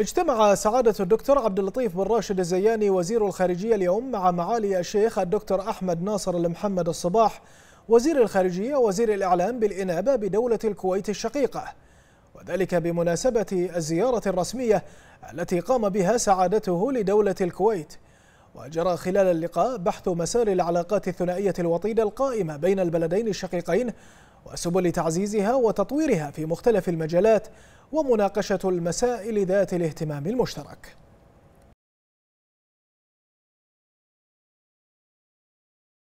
اجتمع سعادة الدكتور عبد اللطيف بن راشد الزياني وزير الخارجية اليوم مع معالي الشيخ الدكتور أحمد ناصر المحمد الصباح وزير الخارجية وزير الإعلام بالإنابة بدولة الكويت الشقيقة وذلك بمناسبة الزيارة الرسمية التي قام بها سعادته لدولة الكويت وجرى خلال اللقاء بحث مسار العلاقات الثنائية الوطيدة القائمة بين البلدين الشقيقين وسبل تعزيزها وتطويرها في مختلف المجالات ومناقشة المسائل ذات الاهتمام المشترك